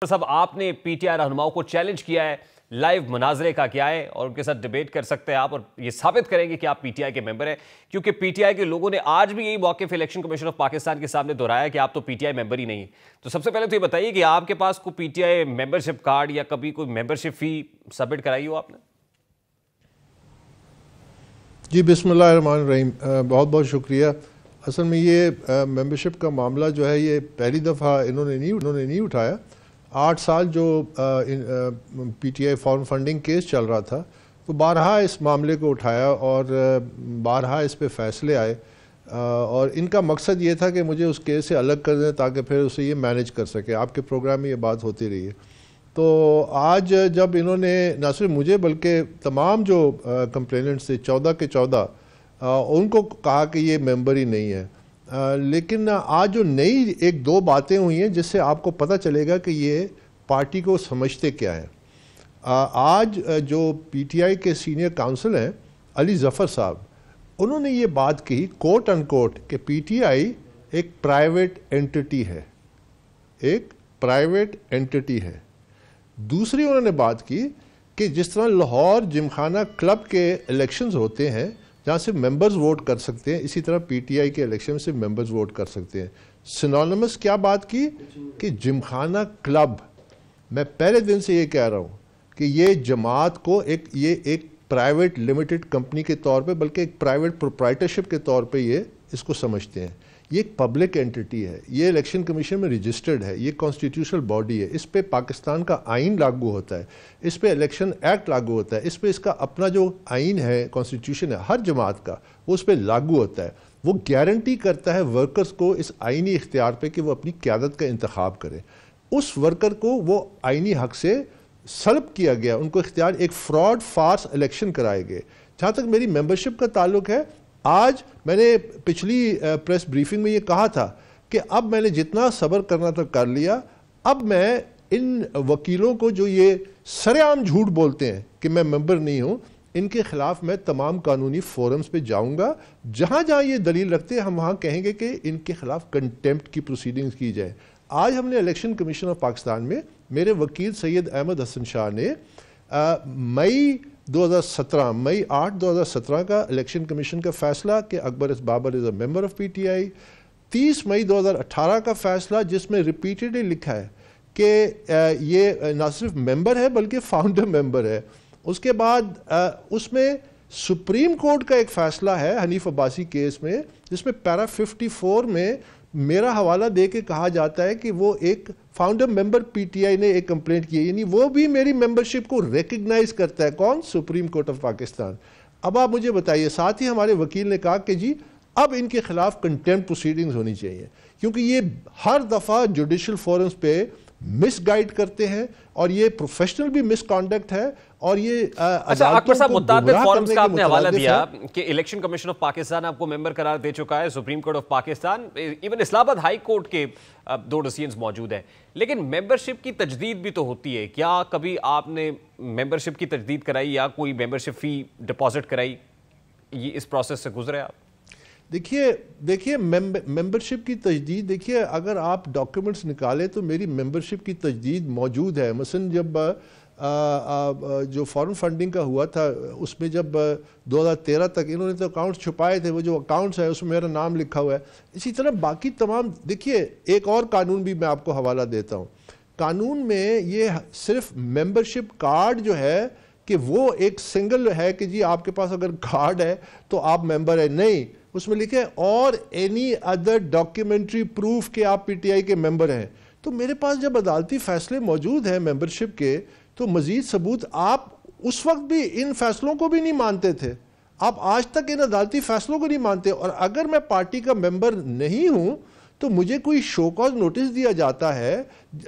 तो साहब आपने पीटीआई रहनुमाओं को चैलेंज किया है लाइव मनाजरे का क्या है और उनके साथ डिबेट कर सकते हैं आप और ये साबित करेंगे कि आप पीटीआई के मेंबर हैं क्योंकि पीटीआई के लोगों ने आज भी यही वाकिफ इलेक्शन कमीशन ऑफ पाकिस्तान के सामने दोहराया कि आप तो पीटीआई मेंबर ही नहीं तो सबसे पहले तो ये बताइए कि आपके पास कोई पीटीआई मेंबरशिप कार्ड या कभी कोई मेंबरशिप फी सबमिट कराई हो आपने जी बिसमान रहीम बहुत बहुत शुक्रिया असल में ये मेंबरशिप का मामला जो है ये पहली दफ़ा इन्होंने नहीं उन्होंने नहीं उठाया आठ साल जो पीटीआई फॉर्म फंडिंग केस चल रहा था तो बारहा इस मामले को उठाया और बारहा इस पर फैसले आए और इनका मकसद ये था कि मुझे उस केस से अलग कर दें ताकि फिर उसे ये मैनेज कर सके आपके प्रोग्राम में ये बात होती रही है तो आज जब इन्होंने न सिर्फ मुझे बल्कि तमाम जो कंप्लेनेंट्स थे चौदह के चौदह उनको कहा कि ये मेंबर ही नहीं है लेकिन आज जो नई एक दो बातें हुई हैं जिससे आपको पता चलेगा कि ये पार्टी को समझते क्या है आज जो पीटीआई के सीनियर काउंसिल हैं अली ज़फ़र साहब उन्होंने ये बात कही कोट अन कोर्ट कि पीटीआई एक प्राइवेट एंटिटी है एक प्राइवेट एंटिटी है दूसरी उन्होंने बात की कि जिस तरह लाहौर जिमखाना क्लब के इलेक्शंस होते हैं जहाँ सिर्फ मेंबर्स वोट कर सकते हैं इसी तरह पीटीआई के इलेक्शन में सिर्फ मेंबर्स वोट कर सकते हैं सिनोनमस क्या बात की कि जिमखाना क्लब मैं पहले दिन से ये कह रहा हूँ कि ये जमात को एक ये एक प्राइवेट लिमिटेड कंपनी के तौर पे बल्कि एक प्राइवेट प्रोप्राइटरशिप के तौर पे ये इसको समझते हैं ये एक पब्लिक एंटिटी है ये इलेक्शन कमीशन में रजिस्टर्ड है ये कॉन्स्टिट्यूशनल बॉडी है इस पर पाकिस्तान का आइन लागू होता है इस पर इलेक्शन एक्ट लागू होता है इस पर इसका अपना जो आइन है कॉन्स्टिट्यूशन है हर जमात का वो उस पर लागू होता है वो गारंटी करता है वर्कर्स को इस आइनी इख्तियार पर कि वो अपनी क्यादत का इंतखब करें उस वर्कर को वो आइनी हक से सलब किया गया उनको इख्तियार एक फ्रॉड फार्स इलेक्शन कराए गए जहाँ तक मेरी मेंबरशिप का ताल्लुक है आज मैंने पिछली प्रेस ब्रीफिंग में ये कहा था कि अब मैंने जितना सब्र करना था कर लिया अब मैं इन वकीलों को जो ये सरेआम झूठ बोलते हैं कि मैं मेंबर नहीं हूँ इनके खिलाफ मैं तमाम कानूनी फोरम्स पे जाऊंगा जहाँ जहाँ ये दलील रखते हैं हम वहाँ कहेंगे कि इनके खिलाफ कंटेम्प्ट की प्रोसीडिंग्स की जाए आज हमने इलेक्शन कमीशन ऑफ पाकिस्तान में मेरे वकील सैयद अहमद हसन शाह ने मई 2017 मई 8 2017 का इलेक्शन कमीशन का फैसला कि Akbar S Babar is a member of PTI 30 मई 2018 का फैसला जिसमें रिपीटेडली लिखा है कि ये ना सिर्फ मेंबर है बल्कि फाउंडर मेंबर है उसके बाद उसमें सुप्रीम कोर्ट का एक फ़ैसला है हनीफ अब्बासी केस में जिसमें पैरा 54 में मेरा हवाला दे के कहा जाता है कि वो एक फाउंडर मेंबर पीटीआई ने एक कंप्लेंट की है यानी वो भी मेरी मेंबरशिप को रिकग्नाइज करता है कौन सुप्रीम कोर्ट ऑफ पाकिस्तान अब आप मुझे बताइए साथ ही हमारे वकील ने कहा कि जी अब इनके खिलाफ कंटेम प्रोसीडिंग्स होनी चाहिए क्योंकि ये हर दफ़ा जुडिशल फोरम्स पे मिसगाइड करते हैं और ये प्रोफेशनल भी मिसकॉन्डक्ट है और ये अच्छा अकबर साहब मुताद फॉर्म्स का आपने हवाला दिया कि इलेक्शन कमीशन ऑफ पाकिस्तान आपको मेंबर करार दे चुका है supreme court of Pakistan even Islamabad high court के दो डिसीजन मौजूद हैं लेकिन मेंबरशिप की तजदीद भी तो होती है क्या कभी आपने मेंबरशिप की तजदीद कराई या कोई मेंबरशिप फ़ी डिपॉजिट कराई ये इस प्रोसेस से गुजरे आप देखिए देखिए मेंबरशिप की तजदीद देखिए अगर आप डॉक्यूमेंट्स निकालें तो मेरी मेंबरशिप की तजदीद मौजूद है मसलन जब आ, आ, जो फॉरेन फंडिंग का हुआ था उसमें जब 2013 तक इन्होंने तो अकाउंट्स छुपाए थे वो जो अकाउंट्स है उसमें मेरा नाम लिखा हुआ है इसी तरह बाकी तमाम देखिए एक और कानून भी मैं आपको हवाला देता हूँ कानून में ये सिर्फ मेंबरशिप कार्ड जो है कि वो एक सिंगल है कि जी आपके पास अगर कार्ड है तो आप मेंबर है नहीं उसमें लिखे और एनी अदर डॉक्यूमेंट्री प्रूफ के आप पीटीआई के मेंबर हैं तो मेरे पास जब अदालती फैसले मौजूद हैं मेंबरशिप के तो मज़ीद सबूत आप उस वक्त भी इन फैसलों को भी नहीं मानते थे आप आज तक इन अदालती फैसलों को नहीं मानते और अगर मैं पार्टी का मेंबर नहीं हूं तो मुझे कोई शोकॉज नोटिस दिया जाता है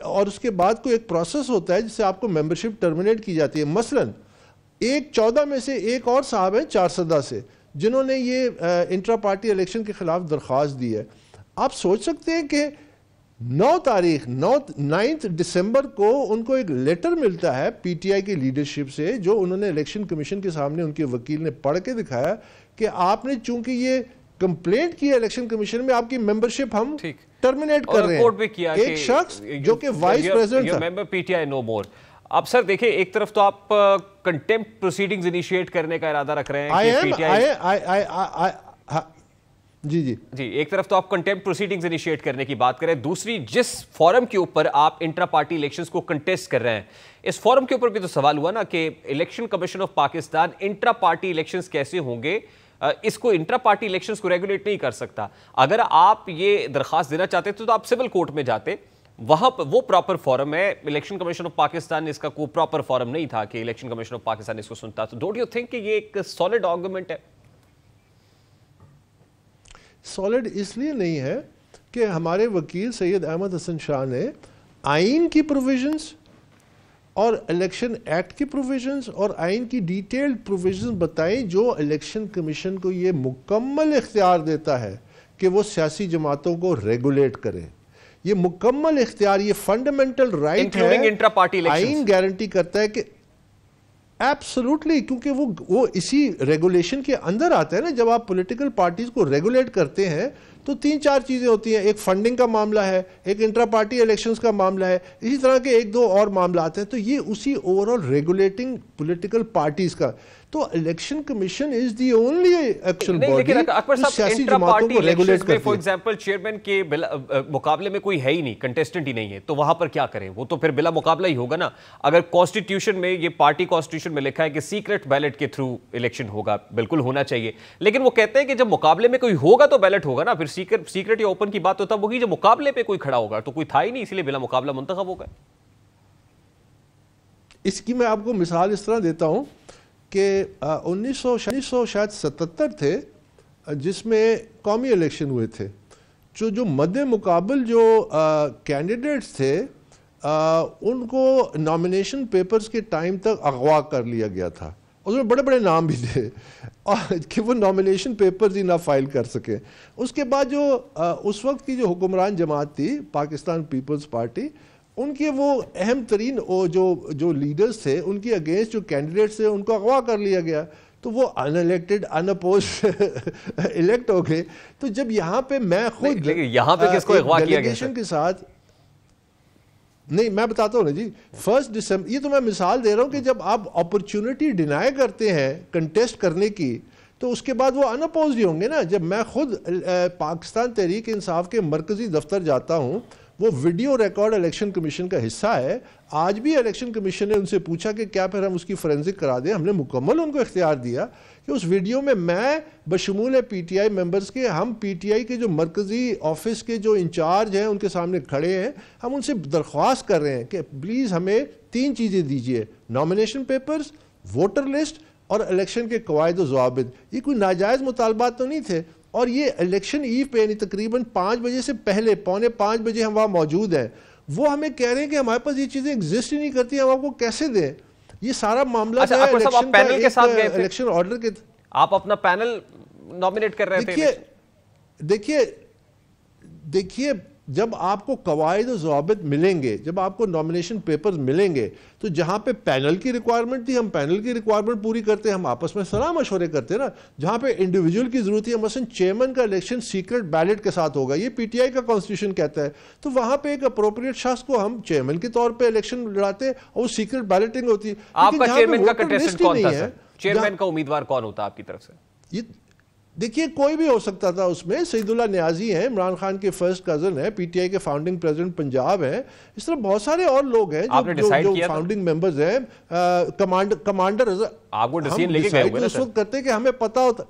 और उसके बाद कोई एक प्रोसेस होता है जिससे आपको मेंबरशिप टर्मिनेट की जाती है मसलन एक चौदह में से एक और साहब है चार सदा से जिन्होंने ये इंट्रा पार्टी इलेक्शन के ख़िलाफ़ दरख्वास्त दी है आप सोच सकते हैं कि नौ तारीख नौ नाइन्थ दिसंबर को उनको एक लेटर मिलता है पीटीआई की लीडरशिप से जो उन्होंने इलेक्शन कमीशन के सामने उनके वकील ने पढ़ के दिखाया कि आपने चूंकि ये कंप्लेंट की इलेक्शन कमीशन में आपकी मेंबरशिप हम टर्मिनेट कर रहे हैं भी किया एक शख्स जो कि vice president PTI no more अब सर देखिए एक तरफ तो आप कंटेम्प्ट प्रोसीडिंग्स इनिशिएट करने का इरादा रख रहे हैं आई एम आई जी जी जी एक तरफ तो आप कंटेम्प प्रोसीडिंग्स इनिशिएट करने की बात करें दूसरी जिस फॉरम के ऊपर आप इंट्रा पार्टी इलेक्शंस को कंटेस्ट कर रहे हैं इस फॉरम के ऊपर भी तो सवाल हुआ ना कि election commission of Pakistan intra party elections कैसे होंगे इसको इंट्रा पार्टी इलेक्शंस को रेगुलेट नहीं कर सकता अगर आप ये दरखास्त देना चाहते थे तो, तो आप सिविल कोर्ट में जाते वहाँ पर वो प्रॉपर फॉरम है इलेक्शन कमीशन ऑफ पाकिस्तान इसका कोई प्रॉपर फॉरम नहीं था कि इलेक्शन कमीशन ऑफ पाकिस्तान इसको सुनता तो डोंट यू थिंक कि ये एक सॉलिड आर्गूमेंट है सॉलिड इसलिए नहीं है कि हमारे वकील सैयद अहमद हसन शाह ने आइन की प्रोविजंस और इलेक्शन एक्ट की प्रोविजंस और आइन की डिटेल्ड प्रोविजंस बताएं जो इलेक्शन कमीशन को ये मुकम्मल इख्तियार देता है कि वो सियासी जमातों को रेगुलेट करे ये मुकम्मल इख्तियार ये फंडामेंटल राइट है आइन गारंटी करता है कि एब्सोल्युटली क्योंकि वो वो इसी रेगुलेशन के अंदर आता है ना जब आप पॉलिटिकल पार्टीज को रेगुलेट करते हैं तो तीन चार चीज़ें होती हैं एक फंडिंग का मामला है एक इंट्रा पार्टी इलेक्शंस का मामला है इसी तरह के एक दो और मामला आते हैं तो ये उसी ओवरऑल रेगुलेटिंग पॉलिटिकल पार्टीज़ का तो election commission is the only action लेकिन अकबर साहब रेगुलेट फॉर एग्जांपल चेयरमैन के मुकाबले में कोई है ही नहीं कंटेस्टेंट ही नहीं है तो वहां पर क्या करें वो तो फिर बिला मुकाबला ही होगा ना अगर कॉन्स्टिट्यूशन में ये पार्टी कॉन्स्टिट्यूशन में लिखा है कि सीक्रेट बैलेट के थ्रू इलेक्शन होगा बिल्कुल होना चाहिए लेकिन वो कहते हैं कि जब मुकाबले में कोई होगा तो बैलेट होगा ना फिर सीक्रेट सीक्रेट या ओपन की बात होता तो तब होगी जब मुकाबले पर कोई खड़ा होगा तो कोई था ही नहीं इसलिए बिला मुकाबला मुंतब होगा इसकी मैं आपको मिसाल इस तरह देता हूं कि उन्नीस सौ शायद सतर थे जिसमें कौमी इलेक्शन हुए थे जो जो मद मुकाबल जो कैंडिडेट्स थे आ, उनको नॉमिनेशन पेपर्स के टाइम तक अगवा कर लिया गया था उसमें बड़े बड़े नाम भी थे और कि वो नॉमिनेशन पेपर्स ही ना फाइल कर सके उसके बाद जो आ, उस वक्त की जो हुक्मरान जमात थी पाकिस्तान पीपल्स पार्टी उनके वो अहम तरीन जो जो लीडर्स थे उनके अगेंस्ट जो कैंडिडेट्स थे उनको अगवा कर लिया गया तो वो अनइलेक्टेड अनअपोज इलेक्ट हो गए तो जब यहाँ पे मैं खुद यहाँ पे किसको अगवा किया गया के साथ नहीं मैं बताता हूँ ना जी फर्स्ट दिसंबर ये तो मैं मिसाल दे रहा हूँ कि जब आप अपॉर्चुनिटी डिनाई करते हैं कंटेस्ट करने की तो उसके बाद वो अनअपोज ही होंगे ना जब मैं खुद पाकिस्तान तहरीक इंसाफ के मरकजी दफ्तर जाता हूँ वो वीडियो रिकॉर्ड इलेक्शन कमीशन का हिस्सा है आज भी इलेक्शन कमीशन ने उनसे पूछा कि क्या फिर हम उसकी फॉरेंसिक करा दें हमने मुकम्मल उनको इख्तियार दिया कि उस वीडियो में मैं बशमूल पी टी आई मेम्बर्स के हम पी टी आई के जो मरकज़ी ऑफिस के जो इंचार्ज हैं उनके सामने खड़े हैं हम उनसे दरख्वास्त कर रहे हैं कि प्लीज़ हमें तीन चीज़ें दीजिए नॉमिनेशन पेपर्स वोटर लिस्ट और इलेक्शन के कवायद जवाब ये कोई नाजायज़ मुतालबात तो नहीं थे और ये इलेक्शन ईव पे यानी तकरीबन पाँच बजे से पहले पौने पाँच बजे हम वहाँ मौजूद हैं वो हमें कह रहे हैं कि हमारे पास ये चीज़ें एग्जिस्ट ही नहीं करती हम आपको कैसे दें ये सारा मामला अच्छा, इलेक्शन पैनल के साथ इलेक्शन uh, ऑर्डर के आप अपना पैनल नॉमिनेट कर रहे देखिए देखिए देखिए जब आपको कवायद जवाबित मिलेंगे जब आपको नॉमिनेशन पेपर्स मिलेंगे तो जहाँ पे पैनल की रिक्वायरमेंट थी हम पैनल की रिक्वायरमेंट पूरी करते हैं हम आपस में सलाह मशवरे करते हैं ना जहाँ पे इंडिविजुअल की ज़रूरत है मसन चेयरमैन का इलेक्शन सीक्रेट बैलेट के साथ होगा ये पीटीआई का कॉन्स्टिट्यूशन कहता है तो वहाँ पर एक अप्रोप्रिएट शख्स को हम चेयरमैन के तौर पर इलेक्शन लड़ाते और वो सीक्रेट बैलेटिंग होती है चेयरमैन का कौन है उम्मीदवार कौन होता आपकी तरफ से ये देखिए कोई भी हो सकता था उसमें सईदुल्ला न्याजी हैं इमरान खान के फर्स्ट कजन हैं पीटीआई के फाउंडिंग प्रेसिडेंट पंजाब हैं इस तरह बहुत सारे और लोग हैं जो, जो, जो फाउंडिंग मेंबर्स हैं कमांड कमांडर आपको डिसीजन लेके गए उस वक्त करते कि हमें पता होता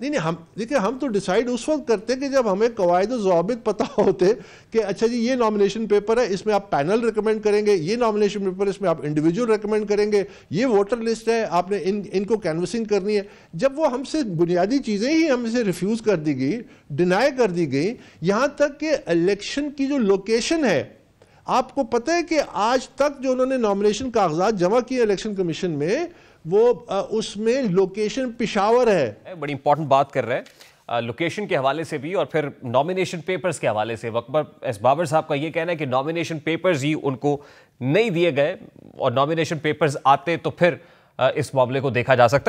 नहीं नहीं हम देखिए हम तो डिसाइड उस वक्त करते हैं कि जब हमें कवायद जवाबित पता होते कि अच्छा जी ये नॉमिनेशन पेपर है इसमें आप पैनल रिकमेंड करेंगे ये नॉमिनेशन पेपर इसमें आप इंडिविजुअल रिकमेंड करेंगे ये वोटर लिस्ट है आपने इन इनको कैनवसिंग करनी है जब वो हमसे बुनियादी चीज़ें ही हमसे रिफ्यूज़ कर दी गई डिनाई कर दी गई यहाँ तक कि इलेक्शन की जो लोकेशन है आपको पता है कि आज तक जो उन्होंने नॉमिनेशन कागजात जमा किए इलेक्शन कमीशन में वो उसमें लोकेशन पिशावर है बड़ी इंपॉर्टेंट बात कर रहे हैं लोकेशन के हवाले से भी और फिर नॉमिनेशन पेपर्स के हवाले से अकबर एस बाबर साहब का ये कहना है कि नॉमिनेशन पेपर्स ही उनको नहीं दिए गए और नॉमिनेशन पेपर्स आते तो फिर इस मामले को देखा जा सकता